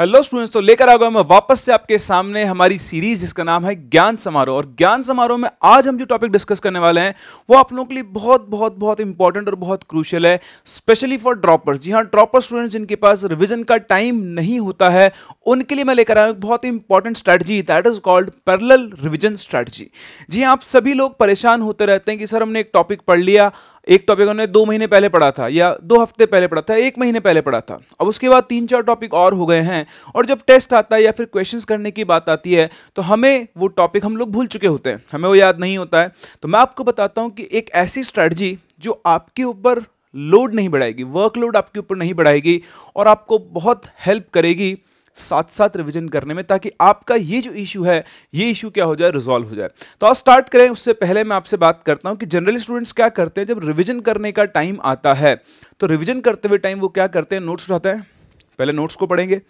hello students तो लेकर आ गया मैं वापस से आपके सामने हमारी सीरीज जिसका नाम है ज्ञान समारोह और ज्ञान समारोह में आज हम जो टॉपिक डिस्कस करने वाले हैं वो आप लोगों के लिए बहुत बहुत बहुत इंपॉर्टेंट और बहुत क्रूशियल है स्पेशली फॉर ड्रॉपर्स जी हाँ ड्रॉपर स्टूडेंट्स जिनके पास रिविजन का टाइम नहीं होता है उनके लिए मैं लेकर आया हूँ बहुत important strategy that is called parallel revision strategy जी हाँ, आप सभी लोग परेशान होते रहते हैं कि सर हमने एक टॉपिक पढ़ लिया एक टॉपिक हमने दो महीने पहले पढ़ा था या दो हफ्ते पहले पढ़ा था एक महीने पहले पढ़ा था अब उसके बाद तीन चार टॉपिक और हो गए हैं और जब टेस्ट आता है या फिर क्वेश्चन करने की बात आती है तो हमें वो टॉपिक हम लोग भूल चुके होते हैं हमें वो याद नहीं होता है तो मैं आपको बताता हूँ कि एक ऐसी स्ट्रैटजी जो आपके ऊपर लोड नहीं बढ़ाएगी वर्कलोड आपके ऊपर नहीं बढ़ाएगी और आपको बहुत हेल्प करेगी साथ साथ रिविजन करने में ताकि आपका ये जो इशू है ये इशू क्या हो जाए रिजॉल्व हो जाए तो आप स्टार्ट करें उससे पहले मैं आपसे बात करता हूँ कि जनरली स्टूडेंट्स क्या करते हैं जब रिविजन करने का टाइम आता है तो रिविजन करते हुए टाइम वो क्या करते हैं नोट्स उठाते हैं पहले नोट्स को पढ़ेंगे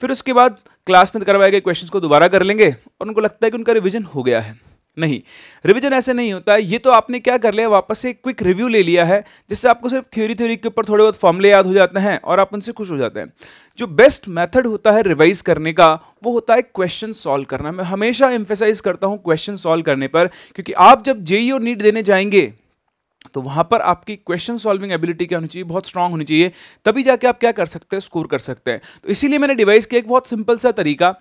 फिर उसके बाद क्लास में करवाए गए क्वेश्चन को दोबारा कर लेंगे और उनको लगता है कि उनका रिविजन हो गया है नहीं रिवीजन ऐसे नहीं होता है ये तो आपने क्या कर लिया वापस से क्विक रिव्यू ले लिया है जिससे आपको सिर्फ थ्योरी थ्योरी के ऊपर थोड़े बहुत फॉर्मले याद हो जाते हैं और आप उनसे खुश हो जाते हैं जो बेस्ट मेथड होता है रिवाइज करने का वो होता है क्वेश्चन सॉल्व करना मैं हमेशा एम्फेसाइज करता हूँ क्वेश्चन सॉल्व करने पर क्योंकि आप जब जेई और e नीट देने जाएंगे तो वहाँ पर आपकी क्वेश्चन सॉल्विंग एबिलिटी क्या होनी चाहिए बहुत स्ट्रांग होनी चाहिए तभी जाके आप क्या कर सकते हैं स्कोर कर सकते हैं तो इसीलिए मैंने डिवाइस के एक बहुत सिंपल सा तरीका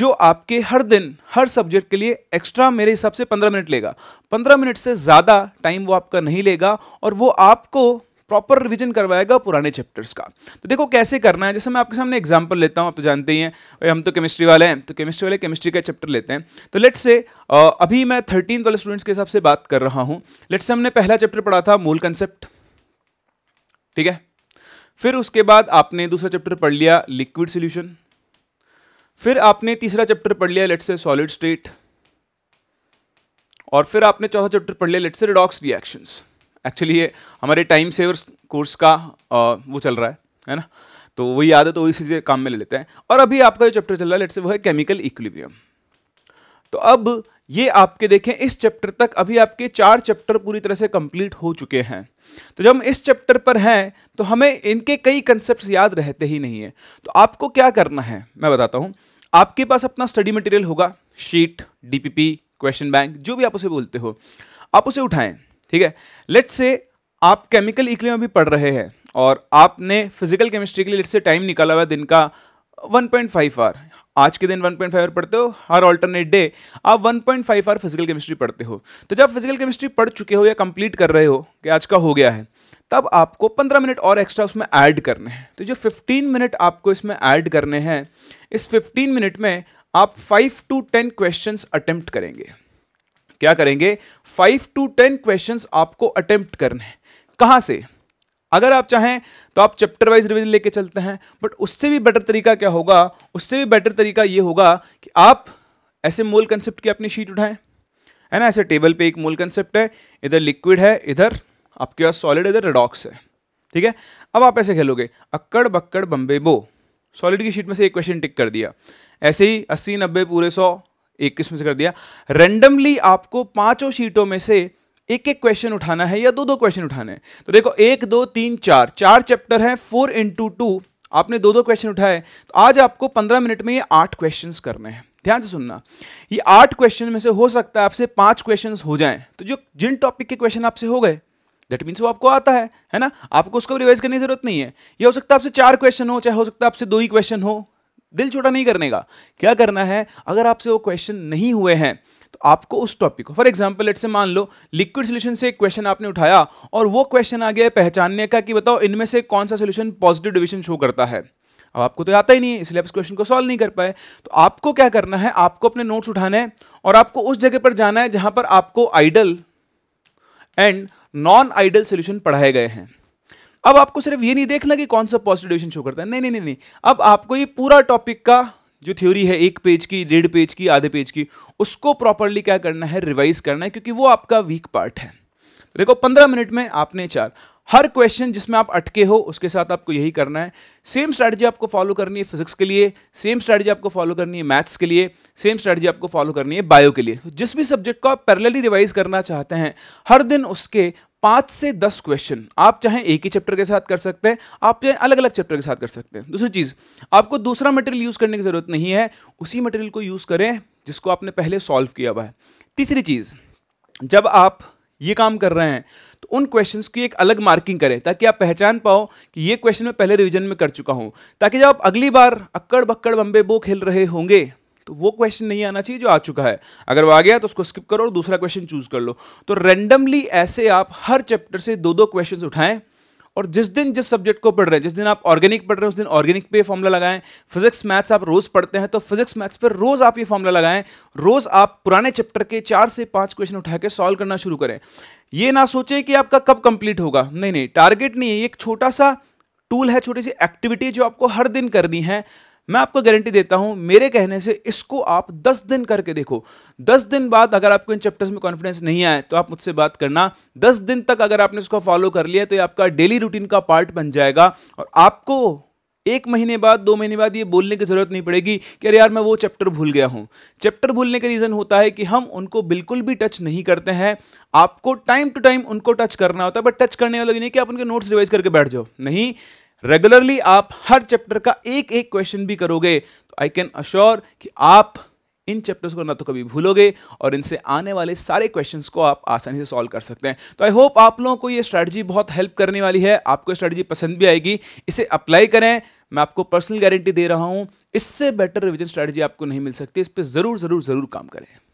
जो आपके हर दिन हर सब्जेक्ट के लिए एक्स्ट्रा मेरे हिसाब से पंद्रह मिनट लेगा पंद्रह मिनट से ज़्यादा टाइम वो आपका नहीं लेगा और वो आपको प्रॉपर रिविजन करवाएगा पुराने चैप्टर्स का तो देखो कैसे करना है जैसे मैं आपके सामने एग्जाम्पल लेता हूँ आप तो जानते ही हैं हम तो केमिस्ट्री वाले हैं तो केमिस्ट्री वाले केमिस्ट्री का चैप्टर लेते हैं तो लेट्स से अभी मैं थर्टीन वाले स्टूडेंट्स के हिसाब से बात कर रहा हूँ लेट्स से हमने पहला चैप्टर पढ़ा था मूल कंसेप्ट ठीक है फिर उसके बाद आपने दूसरा चैप्टर पढ़ लिया लिक्विड सोल्यूशन फिर आपने तीसरा चैप्टर पढ़ लिया लेट्स से सॉलिड स्टेट और फिर आपने चौथा चैप्टर पढ़ लिया let's say redox reactions actually ये हमारे टाइम सेवर्स कोर्स का आ, वो चल रहा है है ना तो वही याद है तो वही चीज़ें काम में ले लेते हैं और अभी आपका जो चैप्टर चल रहा है लेट से वो है केमिकल इक्विलिब्रियम तो अब ये आपके देखें इस चैप्टर तक अभी आपके चार चैप्टर पूरी तरह से कंप्लीट हो चुके हैं तो जब हम इस चैप्टर पर हैं तो हमें इनके कई कंसेप्ट याद रहते ही नहीं है तो आपको क्या करना है मैं बताता हूँ आपके पास अपना स्टडी मटेरियल होगा शीट डी क्वेश्चन बैंक जो भी आप उसे बोलते हो आप उसे उठाएं ठीक है लेट से आप केमिकल इकले में भी पढ़ रहे हैं और आपने फिजिकल केमिस्ट्री के लिए लेट से टाइम निकाला हुआ दिन का 1.5 आवर आज के दिन 1.5 पॉइंट आवर पढ़ते हो हर ऑल्टरनेट डे आप 1.5 पॉइंट आवर फिजिकल केमिस्ट्री पढ़ते हो तो जब फिजिकल केमिस्ट्री पढ़ चुके हो या कंप्लीट कर रहे हो कि आज का हो गया है तब आपको 15 मिनट और एक्स्ट्रा उसमें ऐड करने हैं तो जो 15 मिनट आपको इसमें ऐड करने हैं इस 15 मिनट में आप 5 टू 10 क्वेश्चंस अटेम्प्ट करेंगे क्या करेंगे फाइव टू टेन क्वेश्चन आपको अटेम्प्ट करने हैं कहां से अगर आप चाहें तो आप चैप्टर वाइज रिविजन लेके चलते हैं बट उससे भी बेटर तरीका क्या होगा उससे भी बेटर तरीका ये होगा कि आप ऐसे मूल कंसेप्ट की अपनी शीट उठाएं है ना ऐसे टेबल पे एक मूल कंसेप्ट है इधर लिक्विड है इधर आपके पास सॉलिड इधर रेडॉक्स है ठीक है अब आप ऐसे खेलोगे अक्कड़ बक्कड़ बम्बे बो सॉलिड की शीट में से एक क्वेश्चन टिक कर दिया ऐसे ही अस्सी नब्बे पूरे सौ इक्कीस में से कर दिया रेंडमली आपको पांचों शीटों में से एक एक क्वेश्चन उठाना है या दो दो क्वेश्चन उठाने हैं तो देखो एक दो तीन चार चार चैप्टर हैं फोर इंटू टू आपने दो दो क्वेश्चन उठाए तो आज आपको पंद्रह मिनट में ये आठ क्वेश्चन करने हैं ध्यान से सुनना ये आठ क्वेश्चन में से हो सकता है आपसे पांच क्वेश्चन हो जाए तो जो जिन टॉपिक के क्वेश्चन आपसे हो गए दैट मीन्स वो आपको आता है है ना आपको उसको रिवाइज करने की जरूरत नहीं है ये हो सकता है आपसे चार क्वेश्चन हो चाहे हो सकता है आपसे दो ही क्वेश्चन हो दिल छोटा नहीं करने का क्या करना है अगर आपसे वो क्वेश्चन नहीं हुए हैं तो आपको उस टॉपिक को फॉर एग्जाम्पल लेट से मान लो लिक्विड सोल्यूशन से एक क्वेश्चन आपने उठाया और वो क्वेश्चन आ गया पहचानने का कि बताओ इनमें से कौन सा सोल्यूशन पॉजिटिव डिविजन शो करता है अब आपको तो आता ही नहीं है इसलिए आप इस क्वेश्चन को सॉल्व नहीं कर पाए तो आपको क्या करना है आपको अपने नोट्स उठाना है और आपको उस जगह पर जाना है जहां पर आपको ideal and non ideal solution पढ़ाए गए हैं अब आपको सिर्फ ये नहीं देखना कि कौन सा पॉजिटिवेशन शो करता है नहीं नहीं नहीं नहीं अब आपको ये पूरा टॉपिक का जो थ्योरी है एक पेज की डेढ़ पेज की आधे पेज की उसको प्रॉपरली क्या करना है रिवाइज करना है क्योंकि वो आपका वीक पार्ट है देखो पंद्रह मिनट में आपने चार हर क्वेश्चन जिसमें आप अटके हो उसके साथ आपको यही करना है सेम स्ट्रैटेजी आपको फॉलो करनी है फिजिक्स के लिए सेम स्ट्रैटेजी आपको फॉलो करनी है मैथ्स के लिए सेम स्ट्रैटेजी आपको फॉलो करनी है बायो के लिए जिस भी सब्जेक्ट को आप पैरेलली रिवाइज करना चाहते हैं हर दिन उसके पाँच से दस क्वेश्चन आप चाहे एक ही चैप्टर के साथ कर सकते हैं आप चाहे अलग अलग चैप्टर के साथ कर सकते हैं दूसरी चीज़ आपको दूसरा मटेरियल यूज़ करने की ज़रूरत नहीं है उसी मटेरियल को यूज़ करें जिसको आपने पहले सॉल्व किया हुआ है तीसरी चीज़ जब आप ये काम कर रहे हैं तो उन क्वेश्चन की एक अलग मार्किंग करें ताकि आप पहचान पाओ कि ये क्वेश्चन मैं पहले रिविजन में कर चुका हूँ ताकि जब आप अगली बार अक्कड़ बक्कड़ बम्बे बो खेल रहे होंगे तो वो क्वेश्चन नहीं आना चाहिए जो आ चुका है अगर वो आ गया तो उसको स्किप करो और दूसरा क्वेश्चन चूज कर लो तो रेंडमली ऐसे आप हर चैप्टर से दो दो क्वेश्चन उठाएं और जिस दिन जिस सब्जेक्ट को पढ़ रहे हैं जिस दिन आप ऑर्गेनिक पढ़ रहे हैं उस दिन ऑर्गेनिक पे फॉर्मला लगाएं फिजिक्स मैथ्स आप रोज पढ़ते हैं तो फिजिक्स मैथ्स पर रोज आप ये फॉर्मला लगाएं रोज आप पुराने चैप्टर के चार से पांच क्वेश्चन उठा के सॉल्व करना शुरू करें ये ना सोचे कि आपका कब कंप्लीट होगा नहीं नहीं टारगेट नहीं है एक छोटा सा टूल है छोटी सी एक्टिविटी जो आपको हर दिन करनी है मैं आपको गारंटी देता हूं मेरे कहने से इसको आप 10 दिन करके देखो 10 दिन बाद अगर आपको इन चैप्टर्स में कॉन्फिडेंस नहीं आए तो आप मुझसे बात करना 10 दिन तक अगर आपने इसको फॉलो कर लिया तो ये आपका डेली रूटीन का पार्ट बन जाएगा और आपको एक महीने बाद दो महीने बाद ये बोलने की ज़रूरत नहीं पड़ेगी कि अरे यार मैं वो चैप्टर भूल गया हूँ चैप्टर भूलने का रीज़न होता है कि हम उनको बिल्कुल भी टच नहीं करते हैं आपको टाइम टू टाइम उनको टच करना होता है बट टच करने वाला भी मतलब नहीं कि आप उनके नोट्स रिवाइज करके बैठ जाओ नहीं रेगुलरली आप हर चैप्टर का एक एक क्वेश्चन भी करोगे तो आई कैन अश्योर कि आप इन चैप्टर्स को ना तो कभी भूलोगे और इनसे आने वाले सारे क्वेश्चंस को आप आसानी से सॉल्व कर सकते हैं तो आई होप आप लोगों को ये स्ट्रैटेजी बहुत हेल्प करने वाली है आपको स्ट्रैटेजी पसंद भी आएगी इसे अप्लाई करें मैं आपको पर्सनल गारंटी दे रहा हूँ इससे बेटर रिविजन स्ट्रैटेजी आपको नहीं मिल सकती इस पर ज़रूर ज़रूर ज़रूर काम करें